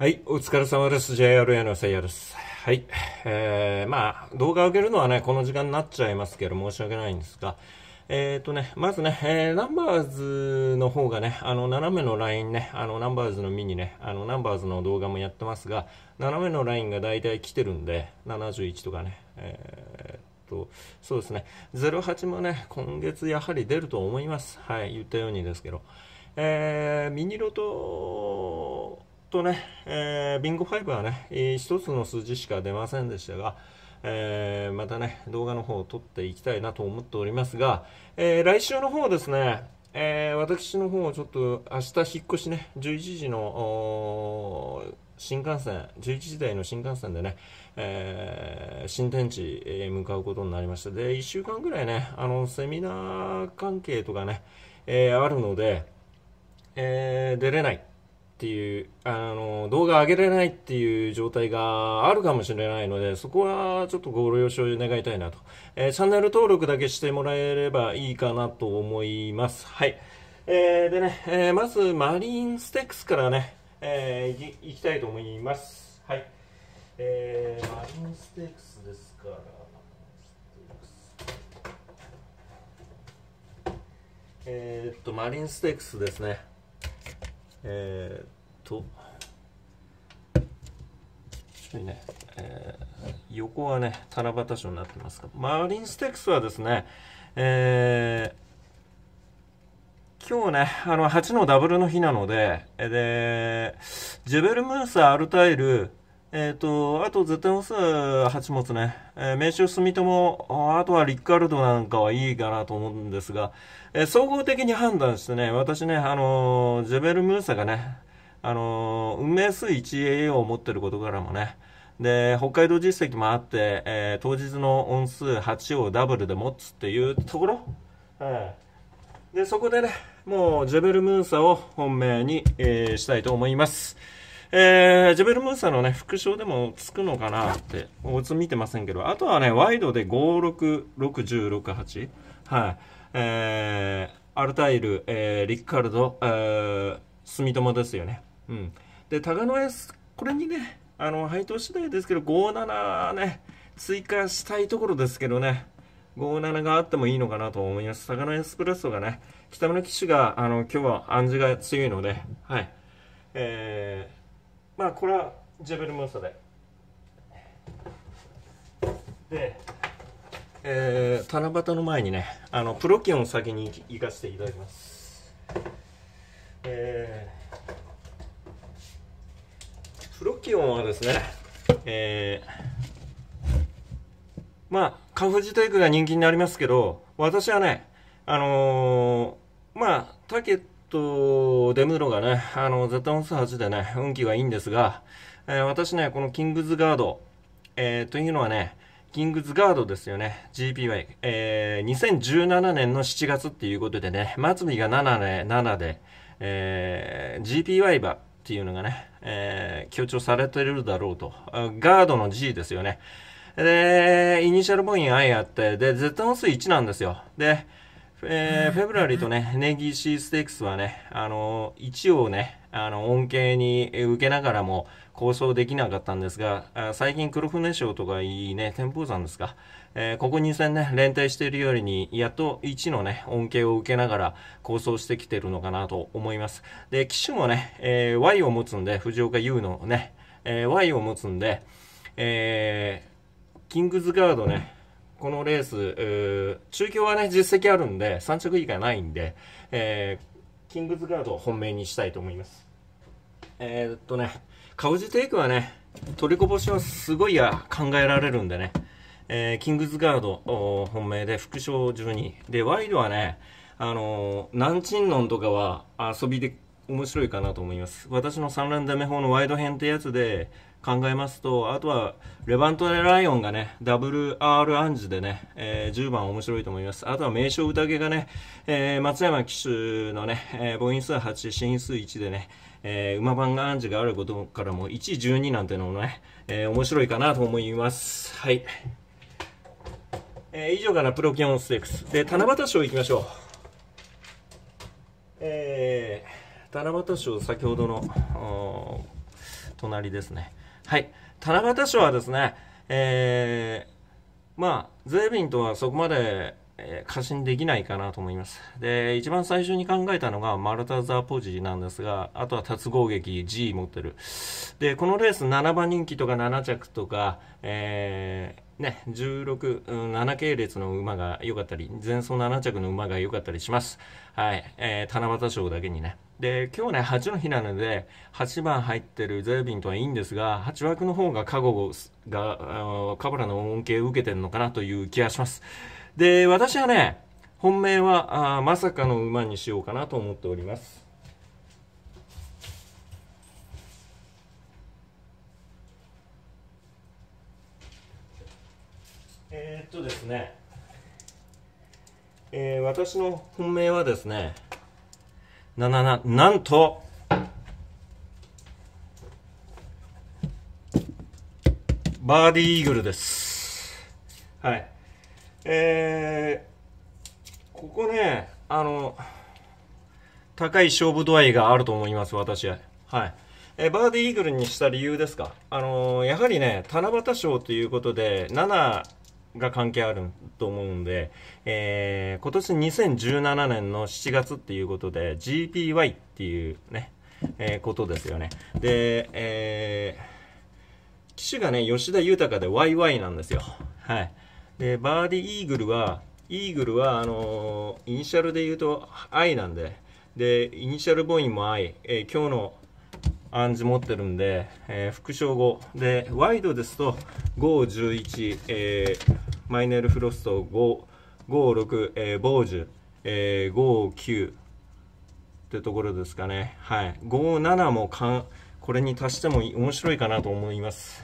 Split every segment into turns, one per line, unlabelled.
はい、お疲れ様です。JRA のせいやです。はい、えー、まあ、動画を上げるのはね、この時間になっちゃいますけど、申し訳ないんですが、えっ、ー、とね、まずね、えー、ナンバーズの方がね、あの、斜めのラインね、あの、ナンバーズのミニね、あの、ナンバーズの動画もやってますが、斜めのラインが大体来てるんで、71とかね、えーと、そうですね、08もね、今月やはり出ると思います。はい、言ったようにですけど、えー、ミニロトとね、えー、ビンゴ5はね、1つの数字しか出ませんでしたが、えー、またね、動画の方を撮っていきたいなと思っておりますが、えー、来週の方ですね、えー、私の方ちょっと明日引っ越しね、11時の新幹線、11時台の新幹線でね、えー、新天地へ向かうことになりまして、で、1週間ぐらいね、あの、セミナー関係とかね、えー、あるので、えー、出れないっていうあの動画上げれないっていう状態があるかもしれないのでそこはちょっとご了承願いたいなと、えー、チャンネル登録だけしてもらえればいいかなと思いますはい、えー、でね、えー、まずマリンステックスからね、えー、いいきたいと思いますはい、えー、マリンステックスですからえー、っとマリンステークスですねえー、っとね、えー、横はね七夕賞になってますがマーリンステックスはですね、えー、今日ねあの8のダブルの日なのででジェベル・ムーサ・アルタイルえっ、ー、と、あと絶対押す8持つね。えー、名称住友、あとはリッカルドなんかはいいかなと思うんですが、えー、総合的に判断してね、私ね、あのー、ジェベル・ムーサがね、あのー、運命数 1AA を持ってることからもね、で、北海道実績もあって、えー、当日の音数8をダブルで持つっていうところ、はい。で、そこでね、もうジェベル・ムーサを本命に、えー、したいと思います。えー、ジェベル・ムーサのね、副賞でもつくのかなって、おつ見てませんけど、あとはね、ワイドで5、6、6、10、6、8。はい。えー、アルタイル、えー、リッカルド、えー、住友ですよね。うん。で、タガノエス、これにね、あの、配当次第ですけど、57ね、追加したいところですけどね、57があってもいいのかなと思います。タガノエスプレッソがね、北村騎手が、あの、今日は暗示が強いので、はい。えーまあこれはジェベルムーサででえー、七夕の前にねあのプロキオンを先に行かせていただきますえー、プロキオンはですねえー、まあカフジテイクが人気になりますけど私はねあのー、まあタケと、デムロがね、あの、絶対本数8でね、運気がいいんですが、えー、私ね、このキングズガード、えー、というのはね、キングズガードですよね。GPY。えー、2017年の7月っていうことでね、末尾が7で、7で、えー、GPY 場っていうのがね、えー、強調されてるだろうと。ガードの G ですよね。で、イニシャルボイン I あって、で、Z 音数1なんですよ。で、えー、フェブラリーとね、ネギシーステークスはね、あの、一応ね、あの、恩恵に受けながらも交渉できなかったんですが、最近黒船賞とかいいね、天保山ですか、えー、ここ2戦ね、連帯しているよりに、やっと1のね、恩恵を受けながら交渉してきてるのかなと思います。で、機種もね、えー、Y を持つんで、藤岡優のね、えー、Y を持つんで、えー、キングズガードね、このレース、中京はね、実績あるんで、3着以下ないんで、えー、キングズガードを本命にしたいと思います。えー、っとね、カウジテイクはね、取りこぼしはすごいや考えられるんでね、えー、キングズガード本命で副賞12。で、ワイドはね、あのー、ナンチンノンとかは遊びで面白いかなと思います。私の3連打目法のワイド編ってやつで、考えますと、あとは、レバント・ライオンがね、ダブル R アンジでね、えー、10番面白いと思います。あとは名称宴がね、えー、松山騎手のね、えー、母音数8、進数1でね、えー、馬番がアンジがあることからも1、12なんてのもね、えー、面白いかなと思います。はい。えー、以上からプロキオンステークス。で、七夕賞行きましょう。えー、七夕賞先ほどの、隣ですね。はい。七夕賞はですね、えー、まあ、ゼービンとはそこまで、えー、過信できないかなと思います。で、一番最初に考えたのがマルタ・ザ・ポジなんですが、あとは達合撃 G 持ってる。で、このレース7番人気とか7着とか、えーね、16、7系列の馬が良かったり、前走7着の馬が良かったりします。はい。えー、七夕賞だけにね。で、今日ね、8の日なので、8番入ってるゼービンとはいいんですが、8枠の方が加護が、カブラの恩恵を受けてるのかなという気がします。で、私はね、本命は、あまさかの馬にしようかなと思っております。えー、っとですね、えー、私の本命はですね、な、な、な、なんと、バーディーイーグルです。はい。えー、ここね、あの、高い勝負度合いがあると思います、私は。はい。えバーディーイーグルにした理由ですか、あのやはりね、七夕賞ということで、7、が関係あると思うんで、えー、今年2017年の7月っていうことで GPY っていうね、えー、ことですよね。で、えー、機種がね、吉田豊で YY なんですよ。はい。で、バーディーイーグルは、イーグルは、あのー、イニシャルで言うと I なんで、で、イニシャルボインも I、えー、今日の暗示持ってるんで、えー、副賞でワイドですと511、えー、マイネルフロスト556、えー、ボージュ、えー、59ってところですかねはい57もかんこれに足しても面白いかなと思います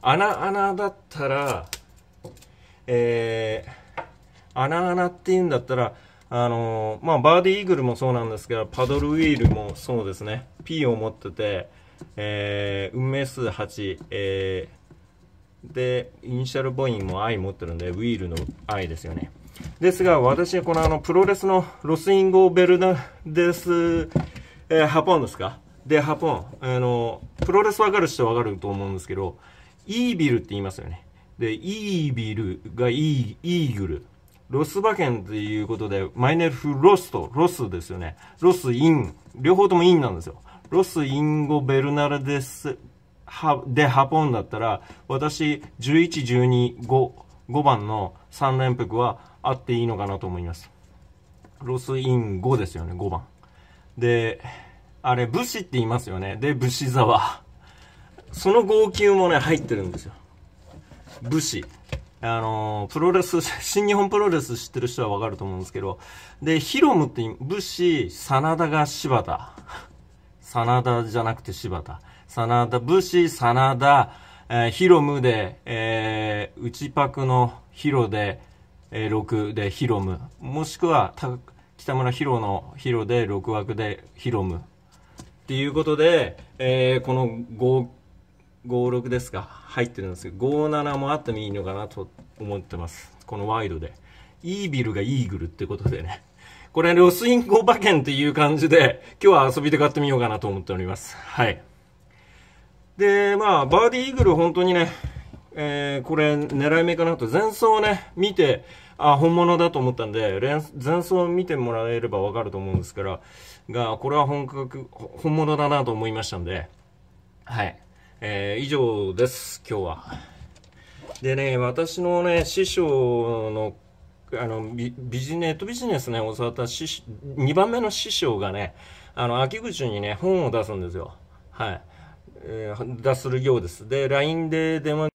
穴穴だったらえー、穴穴っていうんだったらあのー、まあ、バーディーイーグルもそうなんですが、パドルウィールもそうですね、P を持ってて、えー、運命数8、えー、で、イニシャルボインも I 持ってるんで、ウィールの I ですよね。ですが、私はこのあの、プロレスのロスインゴ・ベルナデス、えー、ハポンですかで、ハポン。あの、プロレスわかる人わかると思うんですけど、イービルって言いますよね。で、イービルがイー、イーグル。ロス馬券っていうことで、マイネルフロスト、ロスですよね。ロスイン、両方ともインなんですよ。ロスインゴベルナルデス、は、で、ハポンだったら、私、11、12、5、5番の3連複はあっていいのかなと思います。ロスイン5ですよね、5番。で、あれ、武士って言いますよね。で、武士沢。その号泣もね、入ってるんですよ。武士。あのプロレス、新日本プロレス知ってる人はわかると思うんですけど、で、ヒロムって武士、真田が柴田。真田じゃなくて柴田。真田、武士、真田、えー、ヒロムで、えー、内パクのヒロで、えー、6でヒロム。もしくは、北村ヒロのヒロで、6枠でヒロム。っていうことで、えー、この合56ですか入ってるんですけど57もあってもいいのかなと思ってますこのワイドでイービルがイーグルってことでねこれロスインゴ馬券っていう感じで今日は遊びで買ってみようかなと思っておりますはいでまあバーディーイーグル本当にねえー、これ狙い目かなと前走ね見てあ本物だと思ったんで前走を見てもらえれば分かると思うんですからがこれは本格本物だなと思いましたんではいえー、以上です、今日は。でね、私のね、師匠の、あの、ビジネットビジネスね、おったし、2番目の師匠がね、あの、秋口にね、本を出すんですよ。はい。えー、出するようです。で、LINE で電話